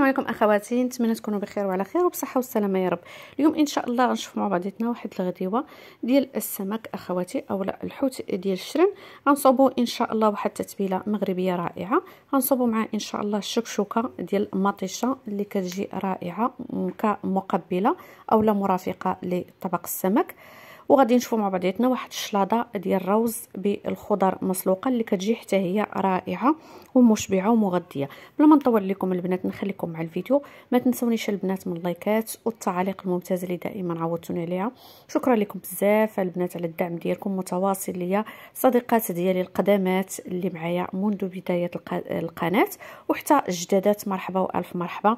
السلام عليكم اخواتي نتمنى تكونوا بخير وعلى خير وبصحه والسلامه يا رب اليوم ان شاء الله غنشوف مع بعضياتنا واحد الغديوه ديال السمك اخواتي اولا الحوت ديال الشرن غنصوبوا ان شاء الله واحد التتبيله مغربيه رائعه غنصوبوا معاه ان شاء الله الشكشوكه ديال المطيشه اللي كتجي رائعه كمقبله اولا مرافقه لطبق السمك آه وغادي نشوفوا مع بعضياتنا واحد الشلاضه ديال الروز بالخضر مسلوقه اللي كتجي حتى هي رائعه ومشبعه ومغذيه بلا ما نطول لكم البنات نخليكم مع الفيديو ما تنسونيش البنات من اللايكات والتعاليق الممتازه اللي دائما عودتوني عليها شكرا لكم بزاف البنات على الدعم ديالكم متواصل ليا صديقات ديالي القدامات اللي معايا منذ بدايه القناه وحتى الجدادات مرحبا والف مرحبا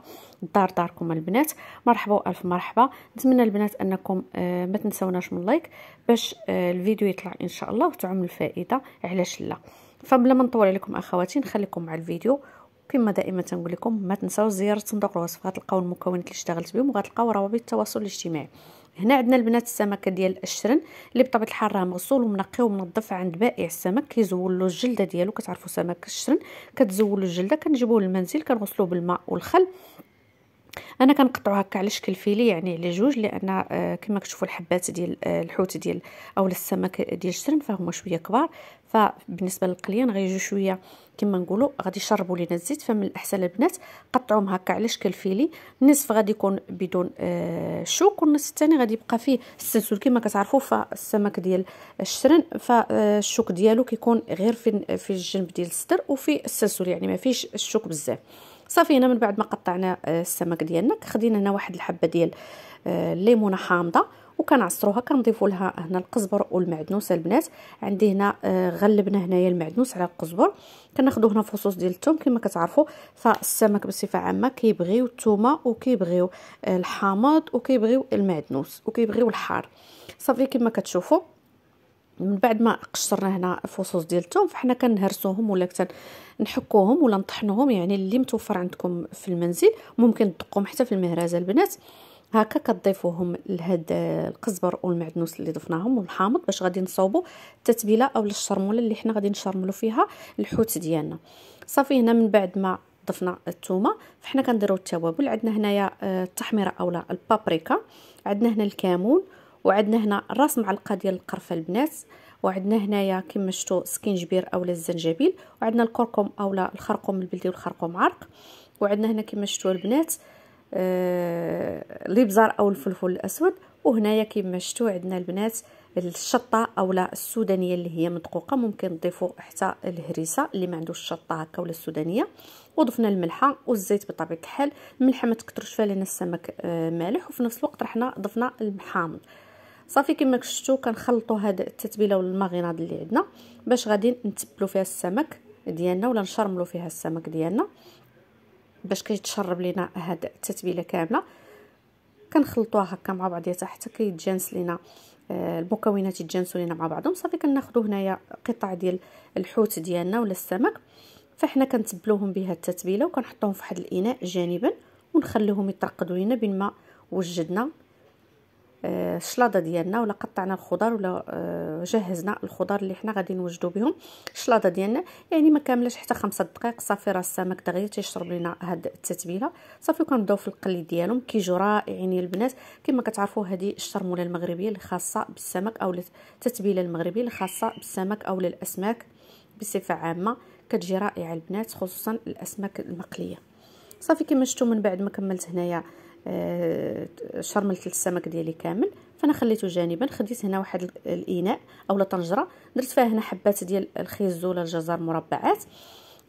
دار داركم البنات مرحبا والف مرحبا نتمنى البنات انكم آه، ما تنسوناش من اللايك لايك باش آه، الفيديو يطلع ان شاء الله وتعم الفائده علاش لا فبلا ما نطول عليكم اخواتي نخليكم مع الفيديو كما دائما تنقول لكم ما تنساو زياره صندوق الوصف غتلقاو المكونات اللي اشتغلت بهم وغتلقاو روابط التواصل الاجتماعي هنا عندنا البنات السمكه ديال الشرن اللي بطبيعه الحال راه مغسول ومنقي ومنظف عند بائع السمك كيزول له الجلده ديالو كتعرفوا سمك الشرن كتزول الجلده كنجيبوه للمنزل كنغسلوه بالماء والخل انا كنقطعو هكا على شكل فيلي يعني على جوج لان آه، كما كتشوفوا الحبات ديال آه، الحوت ديال اولا السمك ديال الشرن فهما شويه كبار فبالنسبه للقليان غيجيو شويه كما نقولوا غادي يشربوا لينا الزيت فمن الاحسن البنات قطعوهم هكا على شكل فيلي النصف غادي يكون بدون آه، شوك والنصف الثاني غادي يبقى فيه السلسل كما كتعرفوا فالسمك ديال الشرن فالشوك ديالو كيكون غير في في الجنب ديال الصدر وفي السلسل يعني ما فيش الشوك بزاف صافي هنا من بعد ما قطعنا آه، السمك ديالنا خدينا هنا واحد الحبه ديال الليمونه آه، حامضه وكنعصروها كنضيفوا لها هنا القزبر والمعدنوس البنات عندي هنا آه، غلبنا هنايا المعدنوس على القزبر كناخذوا هنا فصوص ديال الثوم كما كتعرفوا فالسمك بصفه عامه كيبغيو الثومه وكيبغيو الحامض وكيبغيو المعدنوس وكيبغيو الحار صافي كما كتشوفوا من بعد ما قشرنا هنا الفصوص ديال الثوم فحنا كنهرسوهم ولا كنحكوهم ولا نطحنوهم يعني اللي متوفر عندكم في المنزل ممكن تدقوهم حتى في المهرزه البنات هكا كتضيفوهم لهاد القزبر والمعدنوس اللي ضفناهم والحامض باش غادي نصاوبوا التتبيله اولا الشرموله اللي حنا غادي نشرملو فيها الحوت ديالنا صافي هنا من بعد ما ضفنا الثومه فحنا كنديروا التوابل عندنا هنايا آه، التحميره اولا البابريكا عندنا هنا الكمون وعندنا هنا راس معلقه ديال القرفه البنات وعندنا هنايا كما شفتوا سكينجبير اولا الزنجبيل وعندنا الكركم اولا الخرقوم البلدي والخرقوم عرق وعندنا هنا كما شفتوا البنات آه الابزار او الفلفل الاسود وهنايا كما شفتوا عندنا البنات الشطه اولا السودانيه اللي هي مدقوقه ممكن تضيفوا حتى الهريسه اللي ما عندوش الشطه هكا ولا السودانيه وضفنا الملحه والزيت بطبيعه الحال الملحه ما تكثرش فيها لان السمك آه، مالح وفي نفس الوقت رحنا ضفنا الحامض صافي كما شفتوا كنخلطوا هاد التتبيله ولا اللي عندنا باش غادي نتبلو فيها السمك ديالنا ولا نشرملو فيها السمك ديالنا باش كيتشرب لينا هاد التتبيله كامله كنخلطوها هكا مع بعضياتها حتى كيتجانس لينا آه، المكونات يتجانسوا لينا مع بعضهم صافي كناخذوا هنايا قطع ديال الحوت ديالنا ولا السمك فاحنا كنتبلوهم بها التتبيله وكنحطوهم في واحد الاناء جانبا ونخليهم يترقدوا لينا بينما وجدنا آه، الشلاضه ديالنا ولا قطعنا الخضر ولا آه، جهزنا الخضر اللي حنا غادي نوجدو بهم الشلاضه ديالنا يعني ما كاملاش حتى خمسة دقائق صافي راه السمك دغيا تيشرب لينا هاد التتبيله صافي وكنبداو في القلي ديالهم كيجوا رائعين البنات كما كتعرفوا هذه الشرموله المغربيه اللي خاصه بالسمك او التتبيله المغربيه اللي خاصه بالسمك او للاسماك بصفه عامه كتجي رائعه البنات خصوصا الاسماك المقليه صافي كما شفتوا من بعد ما كملت هنايا آه، شرملت السمك ديالي كامل فانا خليته جانبا خديت هنا واحد الاناء اولا طنجره درت فيها هنا حبات ديال الخيزو ولا الجزر مربعات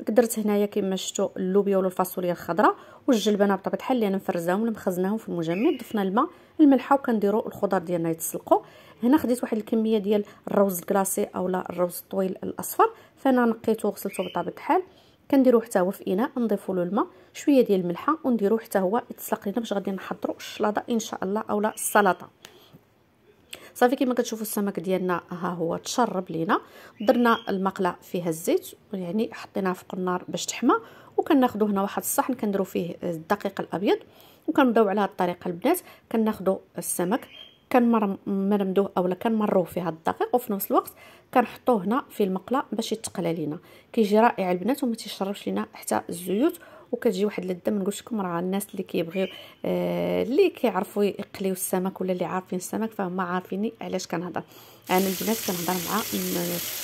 درت هنايا كما شفتوا اللوبيا ولا الفاصوليا الخضراء والجلبانه بطبيعه الحال اللي انا مفرزاهم ولا مخزناهم في المجمد ضفنا الماء الملحه وكنديروا الخضر ديالنا يتسلقوا هنا خديت واحد الكميه ديال الروز الكلاصي اولا الروز الطويل الاصفر فانا نقيته وغسلته بطبيعه الحال كنديرو حتى هو في اناء نضيفو له الماء شويه ديال الملحه ونديرو حتى هو يتسلق لينا باش غادي نحضروا الشلاضه ان شاء الله اولا السلطه صافي كما كتشوفوا السمك ديالنا ها هو تشرب لينا درنا المقله فيها الزيت يعني حطيناها فوق النار باش تحمى وكناخذوا هنا واحد الصحن كنديروا فيه الدقيق الابيض وكنبداو على الطريقه البنات كناخذوا السمك كنمر مرمدوه اولا كنمروه في هذا الدقيق وفي نفس الوقت كنحطوه هنا في المقله باش يتقلى لينا كيجي رائع البنات وما تيشربش لينا حتى الزيوت وكتجي واحد اللذه ما نقولش لكم راه الناس اللي كيبغيو آه اللي كيعرفوا يقليو السمك ولا اللي عارفين السمك فهم عارفيني علاش كنهضر انا البنات كنهضر مع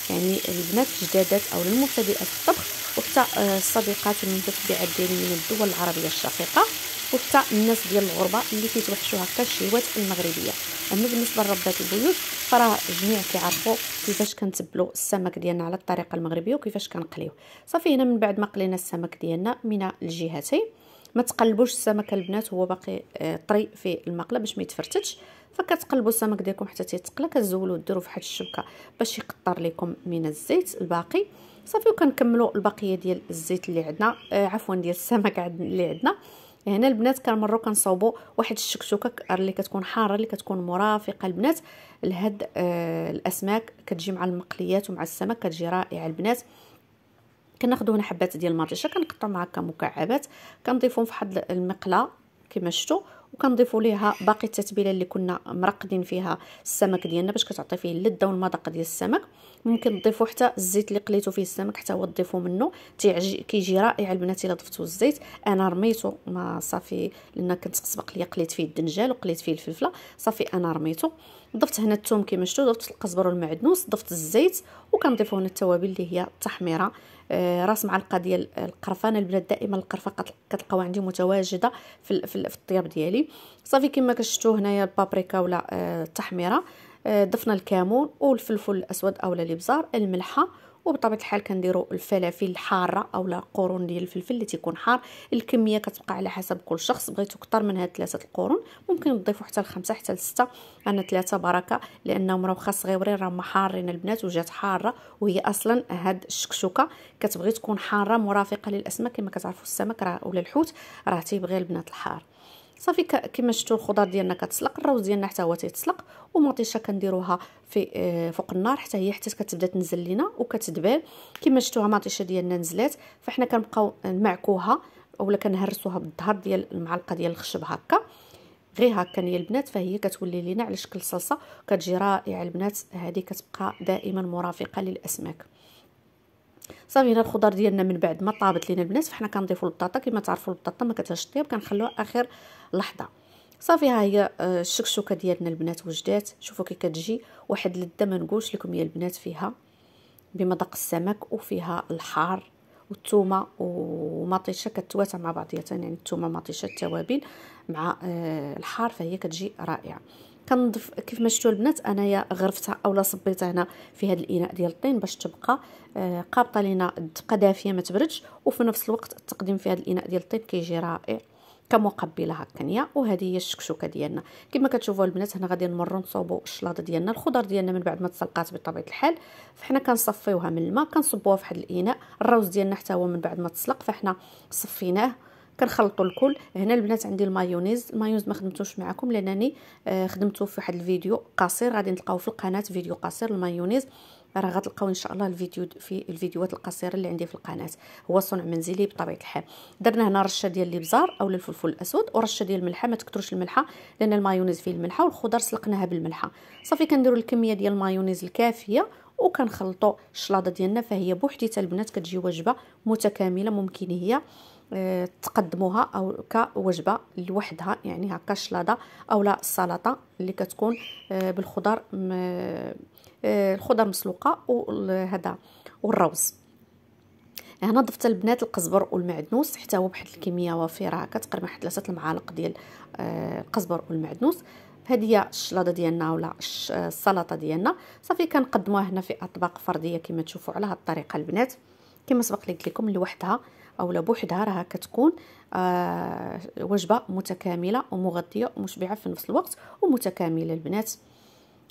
يعني البنات الجدادات او المبتدئات الطبخ وحتى آه، الصديقات المتتبعات ديالي من الدول العربيه الشقيقه وحتى الناس ديال الغربه اللي كيتوحشوا هكا الشهوات المغربيه اما بالنسبه لربات البيوت فراه جميع كيعرفوا كيفاش كنتبلو السمك ديالنا على الطريقه المغربيه وكيفاش كنقليوه صافي هنا من بعد ما قلينا السمك ديالنا من الجهتين ما تقلبوش السمك البنات هو باقي آه، طري في المقله باش ما يتفرتتش فكتقلبوا السمك ديالكم حتى تيتقلى كتزولوا ديروا فواحد الشبكه باش يقطر لكم من الزيت الباقي صافي وكنكملوا البقيه ديال الزيت اللي عندنا آه عفوا ديال السمك اللي عندنا هنا البنات كنمروا كنصاوبوا واحد الشكشوكه اللي كتكون حاره اللي كتكون مرافقه البنات لهاد آه الاسماك كتجي مع المقليات ومع السمك كتجي رائعه البنات كناخذوا هنا حبات ديال المرجيشه كنقطعوا هكا مكعبات كنضيفهم في واحد المقله كما شفتوا وكنضيفوا ليها باقي التتبيله اللي كنا مرقدين فيها السمك ديالنا باش كتعطي فيه اللذه والمذاق ديال السمك ممكن تضيفوا حتى الزيت اللي قليتو فيه السمك حتى هو تضيفوا منه تيعجي كيجي رائع البنات الا ضفتوا الزيت انا رميته ما صافي لان كنت سبق ليا قليت فيه الدنجال وقليت فيه الفلفله صافي انا رميته ضفت هنا الثوم كما شفتوا ضفت القزبر والمعدنوس ضفت الزيت وكنضيفوا هنا التوابل اللي هي التحميره آه، راس معلقه ديال القرفه انا البنات دائما القرفه كتلقاوها عندي متواجده في في الطياب ديالي صافي كما كشفتوا هنايا البابريكا ولا التحميره آه، آه، ضفنا الكمون والفلفل الاسود اولا الابزار الملحه وبطبيعه الحال كنديروا الفلافل الحاره اولا قرون ديال الفلفل اللي تيكون حار الكميه كتبقى على حسب كل شخص بغيتو اكثر من هاد ثلاثه القرون ممكن تضيفوا حتى لخمسه حتى لسته انا ثلاثه بركه لانهم راه واخا صغيورين راهم حارين البنات وجات حاره وهي اصلا هاد الشكشوكه كتبغي تكون حاره مرافقه للاسماك كما كتعرفوا السمك راه ولا الحوت راه تيبغي البنات الحار صافي كما شفتوا الخضر ديالنا كتسلق الروز ديالنا حتى هو تيتسلق ومطيشه كنديروها في آه، فوق النار حتى هي حتى كتبدا تنزل لينا وكتدبل كما شفتوها مطيشه ديالنا نزلات فاحنا كنبقاو نمعكوها اولا كنهرسوها بالظهر ديال المعلقه ديال الخشب هكا غير هكا يا البنات فهي كتولي لينا على شكل صلصه كتجي رائعه البنات هذه كتبقى دائما مرافقه للاسماك صافي هنا الخضر ديالنا من بعد ما طابت لينا البنات فحنا كنضيفوا البطاطا كما تعرفوا البطاطا ما كتهش طيب كنخلوها اخر لحظه صافي ها هي آه، الشكشوكه ديالنا البنات وجدات شوفوا كي كتجي واحد اللذه ما نقولش لكم يا البنات فيها بمذاق السمك وفيها الحار والثومه ومطيشه كتواتى مع بعضياتها يعني الثومه مطيشه التوابل مع آه، الحار فهي كتجي رائعه كنضف كيف ما شفتوا البنات انايا غرفتها اولا صبيتها هنا في هذا الاناء ديال الطين باش تبقى آه، قابطه لينا الدقه دافيه ما تبردش وفي نفس الوقت التقديم في هذا الاناء ديال الطين كيجي رائع كمقبله هكا وهذه هي الشكشوكه ديالنا كما كتشوفوا البنات هنا غادي نمروا نصوبوا الشلاضه ديالنا الخضر ديالنا من بعد ما تسلقات بطبيعه الحال فحنا كنصفيوها من الماء كنصبوها في واحد الاناء الروز ديالنا حتى هو من بعد ما تسلق فحنا صفيناه كنخلطوا الكل هنا البنات عندي المايونيز المايونيز ما خدمتوش معكم لانني آه، خدمته في واحد الفيديو قصير غادي نلقاوه في القناه فيديو قصير المايونيز راه غتلقاو ان شاء الله الفيديو في الفيديوهات القصيره اللي عندي في القناه هو صنع منزلي بطبيعه الحال درنا هنا رشه ديال الابزار اولا الفلفل الاسود ورشه ديال الملحه ما تكثروش الملحه لان المايونيز فيه الملحه والخضر سلقناها بالملحه صافي كنديروا الكميه ديال المايونيز الكافيه وكنخلطوا الشلاضه ديالنا فهي بوحديتها البنات كتجي وجبه متكامله ممكن هي آه، تقدموها او كوجبه لوحدها يعني هكا الشلاضه اولا السلطه اللي كتكون آه، بالخضر آه، الخضر مسلوقه وهذا والروز هنا ضفت البنات القزبر والمعدنوس حتى هو بواحد الكميه وفيره هكا تقريبا واحد ثلاثه المعالق ديال القزبر والمعدنوس هذه هي الشلاضه ديالنا ولا السلطه ديالنا صافي كنقدموها هنا في اطباق فرديه كما تشوفوا على هذه الطريقه البنات كما سبق قلت لكم لوحدها اولا بوحدها راه كتكون آه وجبه متكامله ومغذيه ومشبعه في نفس الوقت ومتكامله البنات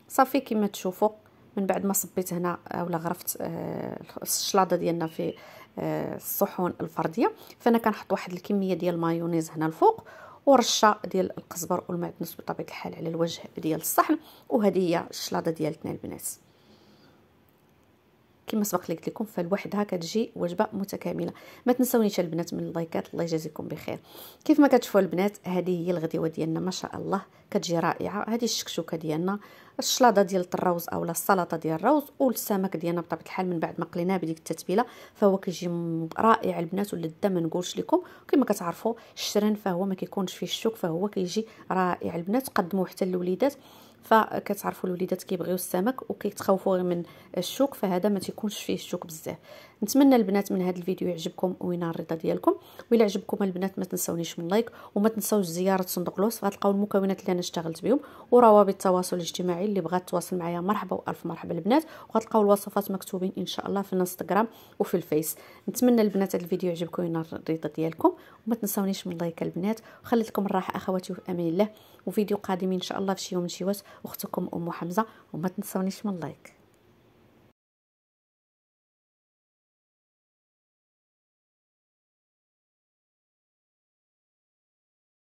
صافي كما تشوفوا من بعد ما صبيت هنا اولا غرفت آه الشلاضه ديالنا في آه الصحون الفرديه فانا كنحط واحد الكميه ديال المايونيز هنا الفوق ورشه ديال القزبر والمعدنوس بطبيعه الحال على الوجه ديال الصحن وهذه هي الشلاضه ديالتنا البنات كما سبق لي قلت لكم فلوحدها كتجي وجبه متكامله ما تنساونيش البنات من اللايكات الله يجازيكم بخير كيف ما كتشوفوا البنات هذه هي الغديوه ديالنا ما شاء الله كتجي رائعه هذه الشكشوكه ديالنا الشلاضه ديال الروز اولا السلطه ديال الروز والسمك ديالنا بطبيعه الحال من بعد ما قليناه بديك التتبيله فهو كيجي رائع البنات واللذه ما نقولش لكم كما كتعرفوا الشرن فهو ما كيكونش فيه الشوك فهو كيجي رائع البنات قدموه حتى للوليدات فكتعرفوا الوليدات كيبغيو السمك وكيتخوفوا غير من الشوك فهذا ما تيكونش فيه الشوك بزاف نتمنى البنات من هذا الفيديو يعجبكم وينال الرضا ديالكم وإلا عجبكم البنات ما تنسونيش من لايك وما تنسوش زياره صندوق الوصف غتلقاو المكونات اللي انا اشتغلت بهم وروابط التواصل الاجتماعي اللي بغات تواصل معايا مرحبا والف مرحبا البنات وغتلقاو الوصفات مكتوبين ان شاء الله في الانستغرام وفي الفيس نتمنى البنات هذا الفيديو يعجبكم وينال الرضا ديالكم وما تنسونيش من لايك البنات وخليت لكم الراحه اخواتي في امان الله وفيديو قادم ان شاء الله في شي يوم من شي وقت اختكم ام حمزه وما تنسونيش من لايك